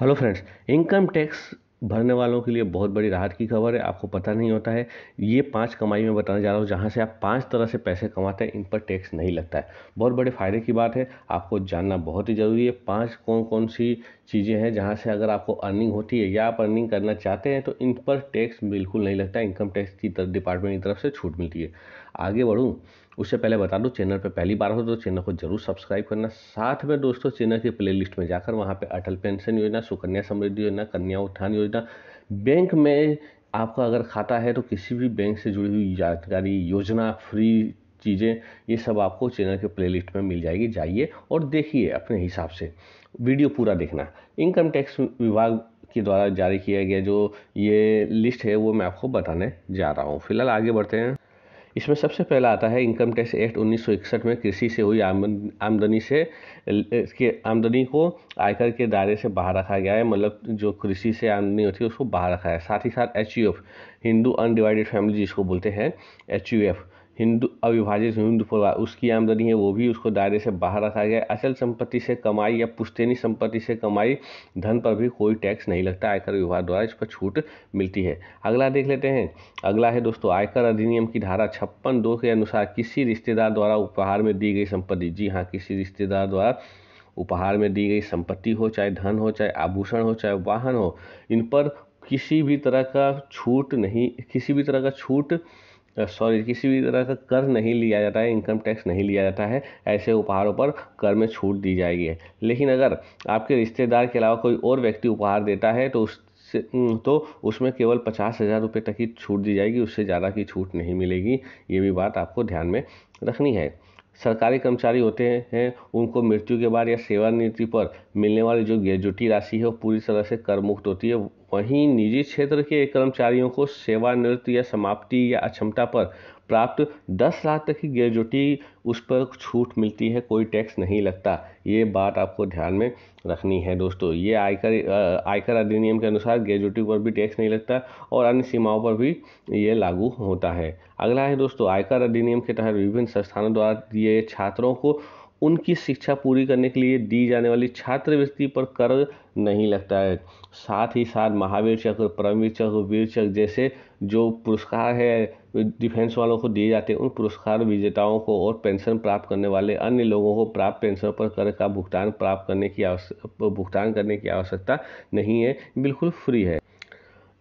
hello friends income tax भरने वालों के लिए बहुत बड़ी राहत की खबर है आपको पता नहीं होता है ये पांच कमाई में बताने जा रहा हूँ जहाँ से आप पांच तरह से पैसे कमाते हैं इन पर टैक्स नहीं लगता है बहुत बड़े फायदे की बात है आपको जानना बहुत ही ज़रूरी है पांच कौन कौन सी चीज़ें हैं जहाँ से अगर आपको अर्निंग होती है या आप अर्निंग करना चाहते हैं तो इन पर टैक्स बिल्कुल नहीं लगता इनकम टैक्स की डिपार्टमेंट की तरफ से छूट मिलती है आगे बढ़ूँ उससे पहले बता दो चैनल पर पहली बार हो तो चैनल को जरूर सब्सक्राइब करना साथ में दोस्तों चैनल की प्ले में जाकर वहाँ पर अटल पेंशन योजना सुकन्या समृद्धि योजना कन्या उत्थान योजना बैंक में आपका अगर खाता है तो किसी भी बैंक से जुड़ी हुई जानकारी योजना फ्री चीज़ें ये सब आपको चैनल के प्लेलिस्ट में मिल जाएगी जाइए और देखिए अपने हिसाब से वीडियो पूरा देखना इनकम टैक्स विभाग के द्वारा जारी किया गया जो ये लिस्ट है वो मैं आपको बताने जा रहा हूँ फिलहाल आगे बढ़ते हैं इसमें सबसे पहला आता है इनकम टैक्स एक्ट उन्नीस में कृषि से हुई आमदनी से इसके आमदनी को आयकर के दायरे से बाहर रखा गया है मतलब जो कृषि से आमदनी होती है उसको बाहर रखा है साथ ही साथ एच हिंदू अनडिवाइडेड फैमिली जिसको बोलते हैं एच हिंदू अविभाजित हिंदू परिवार उसकी आमदनी है वो भी उसको दायरे से बाहर रखा गया अचल संपत्ति से कमाई या पुश्तैनी संपत्ति से कमाई धन पर भी कोई टैक्स नहीं लगता आयकर विभाग द्वारा इस पर छूट मिलती है अगला देख लेते हैं अगला है दोस्तों आयकर अधिनियम की धारा छप्पन दो के अनुसार किसी रिश्तेदार द्वारा उपहार में दी गई संपत्ति जी हाँ किसी रिश्तेदार द्वारा उपहार में दी गई संपत्ति हो चाहे धन हो चाहे आभूषण हो चाहे वाहन हो इन पर किसी भी तरह का छूट नहीं किसी भी तरह का छूट सॉरी किसी भी तरह का कर नहीं लिया जाता है इनकम टैक्स नहीं लिया जाता है ऐसे उपहारों पर कर में छूट दी जाएगी लेकिन अगर आपके रिश्तेदार के अलावा कोई और व्यक्ति उपहार देता है तो उस से तो उसमें केवल पचास हज़ार रुपये तक की छूट दी जाएगी उससे ज़्यादा की छूट नहीं मिलेगी ये भी बात आपको ध्यान में रखनी है सरकारी कर्मचारी होते हैं उनको मृत्यु के बाद या सेवानिवृत्ति पर मिलने वाली जो ग्रेजुटी राशि है वो पूरी तरह से कर मुक्त होती है वहीं निजी क्षेत्र के कर्मचारियों को सेवानिवृत्ति या समाप्ति या अक्षमता पर प्राप्त दस लाख तक की ग्रेजुटी उस पर छूट मिलती है कोई टैक्स नहीं लगता ये बात आपको ध्यान में रखनी है दोस्तों ये आयकर आयकर अधिनियम के अनुसार ग्रेजुटी पर भी टैक्स नहीं लगता और अन्य सीमाओं पर भी ये लागू होता है अगला है दोस्तों आयकर अधिनियम के तहत विभिन्न संस्थानों द्वारा ये छात्रों को उनकी शिक्षा पूरी करने के लिए दी जाने वाली छात्रवृत्ति पर कर नहीं लगता है साथ ही साथ महावीर चक्र परमवीर चक्र वीर चक्र जैसे जो पुरस्कार है डिफेंस वालों को दिए जाते हैं उन पुरस्कार विजेताओं को और पेंशन प्राप्त करने वाले अन्य लोगों को प्राप्त पेंशन पर कर का भुगतान प्राप्त करने की भुगतान करने की आवश्यकता नहीं है बिल्कुल फ्री है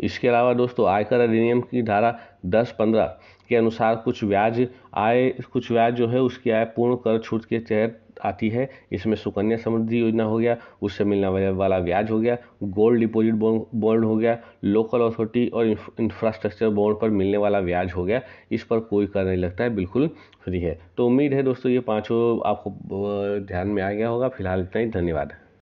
इसके अलावा दोस्तों आयकर अधिनियम की धारा दस पंद्रह के अनुसार कुछ ब्याज आय कुछ ब्याज जो है उसकी आय पूर्ण कर छूट के तहत आती है इसमें सुकन्या समृद्धि योजना हो गया उससे मिलने वाला ब्याज हो गया गोल्ड डिपॉजिट बॉन्ड हो गया लोकल अथॉरिटी और इंफ्रास्ट्रक्चर बॉन्ड पर मिलने वाला ब्याज हो गया इस पर कोई कर नहीं लगता है बिल्कुल फ्री है तो उम्मीद है दोस्तों ये पाँचों आपको ध्यान में आ गया होगा फिलहाल इतना ही धन्यवाद